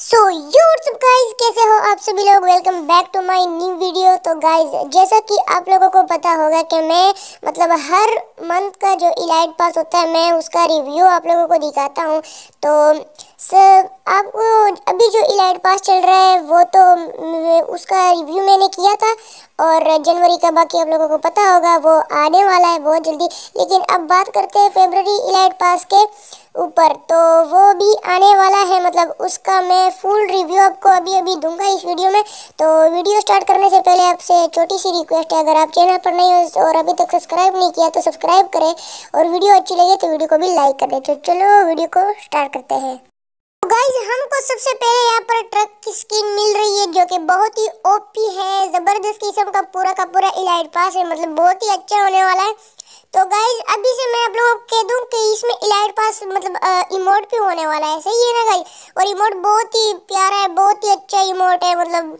so YouTube guys कैसे हो आप सभी लोग welcome back to my new video तो गाइज जैसा कि आप लोगों को पता होगा कि मैं मतलब हर मंथ का जो इलाइट पास होता है मैं उसका रिव्यू आप लोगों को दिखाता हूँ तो सर आपको अभी जो इलाइट पास चल रहा है वो तो उसका रिव्यू मैंने किया था और जनवरी का बाकी आप लोगों को पता होगा वो आने वाला है बहुत जल्दी लेकिन अब बात करते हैं फेबररी इलाइट पास के ऊपर तो वो भी आने वाला है मतलब उसका मैं फुल रिव्यू आपको अभी अभी दूंगा इस वीडियो में तो वीडियो स्टार्ट करने से पहले आपसे छोटी सी रिक्वेस्ट है अगर आप चैनल पर नहीं हो और अभी तक सब्सक्राइब नहीं किया तो सब्सक्राइब करें और वीडियो अच्छी लगे तो वीडियो को भी लाइक करें तो चलो वीडियो को स्टार्ट करते हैं तो गाइज हमको सबसे पहले यहाँ पर ट्रक की स्किन मिल रही है जो कि बहुत ही ओपी है ज़बरदस्त किस्म का पूरा का पूरा इलाइट पास है मतलब बहुत ही अच्छा होने वाला है तो गाइज अभी से मैं आप लोगों को कह दूँ कि इसमें इलाइट पास मतलब इमोट भी होने वाला है सही है ना गाइज और इमोट बहुत ही प्यारा है बहुत ही अच्छा इमोट है मतलब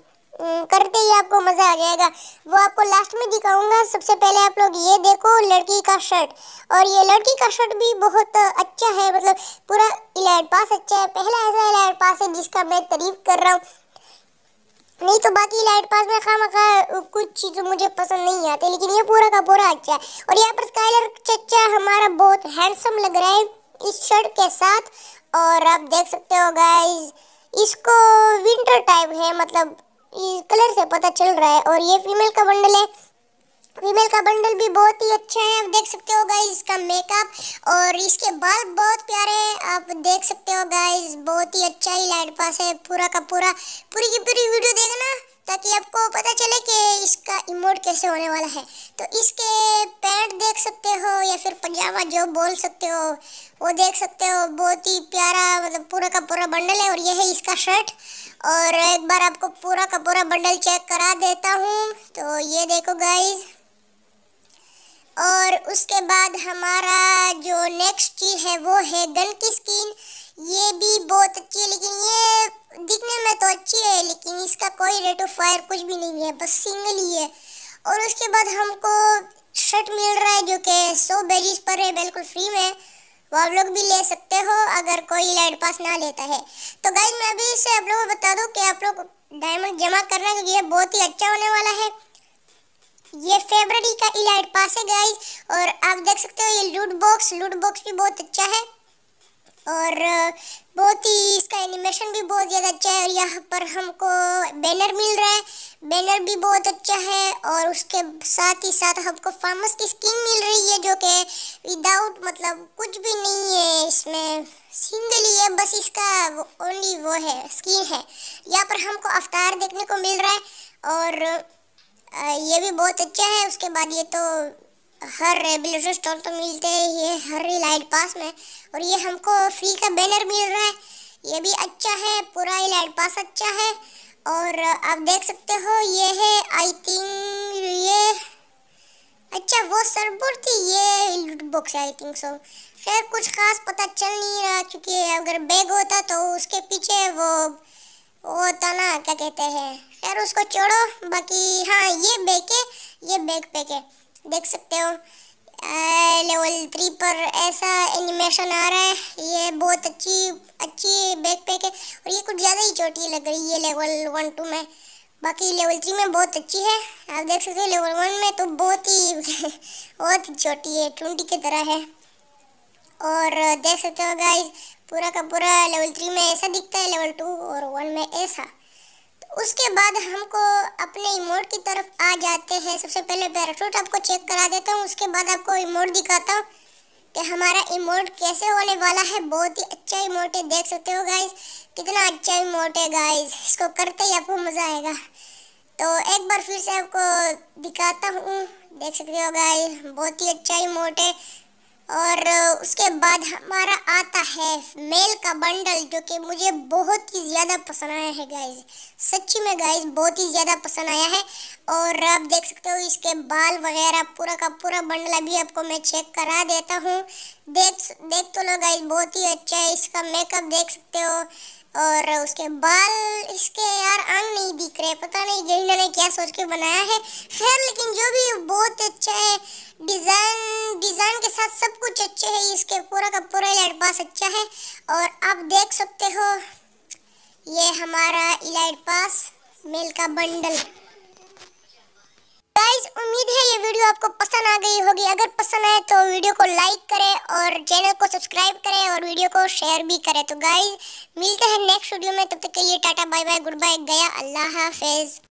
करते ही आपको मज़ा आ जाएगा वो आपको लास्ट में दिखाऊंगा सबसे पहले आप लोग ये देखो लड़की का शर्ट और ये लड़की का शर्ट भी बहुत अच्छा है मतलब पूरा इलाइट पास अच्छा है पहला ऐसा इलाइट पास है जिसका मैं तारीफ कर रहा हूँ नहीं तो बाकी लाइट पास में खा मखा चीज़ तो मुझे पसंद नहीं आती लेकिन ये पूरा का पूरा अच्छा है और यहाँ पर स्काइलर चचा हमारा बहुत हैंडसम लग रहा है इस शर्ट के साथ और आप देख सकते हो गाइज इसको विंटर टाइम है मतलब इस कलर से पता चल रहा है और ये फीमेल का बंडल है फीमेल का बंडल भी बहुत ही अच्छा है आप देख सकते हो गाइज इसका मेकअप और इसके बाल बहुत प्यारे हैं आप देख सकते हो गाइज बहुत ही अच्छा ही लाइट पास है पूरा का पूरा पूरी की पूरी वीडियो देखना ताकि आपको पता चले कि कैसे होने वाला है तो इसके पैंट देख सकते हो या फिर पजामा जो बोल सकते हो वो देख सकते हो बहुत ही प्यारा मतलब पूरा का पूरा बंडल है और ये है इसका शर्ट और एक बार आपको पूरा का पूरा बंडल चेक करा देता हूँ तो ये देखो गाइज और उसके बाद हमारा जो नेक्स्ट चीज़ है वो है गन की स्किन ये भी बहुत अच्छी है लेकिन ये दिखने में तो अच्छी है लेकिन इसका कोई रेट ऑफ फायर कुछ भी नहीं है बस सिंगल ही है और उसके बाद हमको शर्ट मिल रहा है जो कि सौ बेजिस पर है बिल्कुल फ्री में वो आप लोग भी ले सकते हो अगर कोई लाइट पास ना लेता है तो गाइज मैं अभी इसे आप लोगों को बता दूँ कि आप लोग डायमंड जमा कर रहे हैं क्योंकि ये बहुत ही अच्छा होने वाला है ये फेबररी का इलाइट पास है गाइज और आप देख सकते हो ये लूट बॉक्स लूट बॉक्स भी बहुत अच्छा है और बहुत ही इसका एनिमेशन भी बहुत ज़्यादा अच्छा है और यहाँ पर हमको बैनर मिल रहा है बैनर भी बहुत अच्छा है और उसके साथ ही साथ हमको फार्मस की स्किन मिल रही है जो कि विदाउट मतलब कुछ भी नहीं है इसमें सिंगल ही है बस इसका ओनली वो है स्किन है यहाँ पर हमको अवतार देखने को मिल रहा है और ये भी बहुत अच्छा है उसके बाद ये तो हर रेगुलेटर स्टोर तो मिलते हैं ये हर इलाइट पास में और ये हमको फ्री का बैनर मिल रहा है ये भी अच्छा है पूरा इलाइट पास अच्छा है और आप देख सकते हो ये है आई थिंक ये अच्छा वो सरबोर थी ये लूट बॉक्स आई थिंक सो खैर कुछ खास पता चल नहीं रहा क्योंकि अगर बैग होता तो उसके पीछे वो वो होता ना क्या कहते हैं खैर उसको छोड़ो बाकी हाँ ये बैग है ये बैग पैक है देख सकते हो लेवल थ्री पर ऐसा एनिमेशन आ रहा है ये बहुत अच्छी अच्छी बैक पैक है और ये कुछ ज़्यादा ही छोटी लग रही है लेवल वन टू में बाकी लेवल थ्री में बहुत अच्छी है आप देख सकते हो लेवल वन में तो बहुत ही बहुत ही छोटी है ट्वेंटी की तरह है और देख सकते हो गाइस पूरा का पूरा लेवल थ्री में ऐसा दिखता है लेवल टू और वन में ऐसा उसके बाद हमको अपने इमोट की तरफ आ जाते हैं सबसे पहले पैराशूट आपको चेक करा देता हूँ उसके बाद आपको इमोट दिखाता हूँ कि हमारा इमोट कैसे होने वाला है बहुत ही अच्छा इमोट है देख सकते हो गाइज कितना अच्छा इमोट है गाइज इसको करते ही आपको मज़ा आएगा तो एक बार फिर से आपको दिखाता हूँ देख सकते हो गाइज बहुत ही अच्छा इमोट है और उसके बाद हमारा आता है मेल का बंडल जो कि मुझे बहुत ही ज़्यादा पसंद आया है गाइस सच्ची में गाइस बहुत ही ज़्यादा पसंद आया है और आप देख सकते हो इसके बाल वगैरह पूरा का पूरा बंडल अभी आपको मैं चेक करा देता हूँ देख देख तो लो गाइस बहुत ही अच्छा है इसका मेकअप देख सकते हो और उसके बाल इसके यार अंग नहीं दिख रहे पता नहीं गरीना ने क्या सोच के बनाया है खैर लेकिन जो भी बहुत अच्छा है डिज़ाइन डिज़ाइन के साथ सब कुछ अच्छे है इसके पूरा का पूरा लाइट पास अच्छा है और आप देख सकते हो ये हमारा लाइट पास मेल का बंडल गाइज उम्मीद है ये वीडियो आपको पसंद आ गई होगी अगर पसंद आए तो वीडियो को लाइक करें और चैनल को सब्सक्राइब करें और वीडियो को शेयर भी करें तो गाइज मिलते हैं नेक्स्ट वीडियो में तब तक के लिए tata bye bye goodbye गया अल्लाह हाफिज़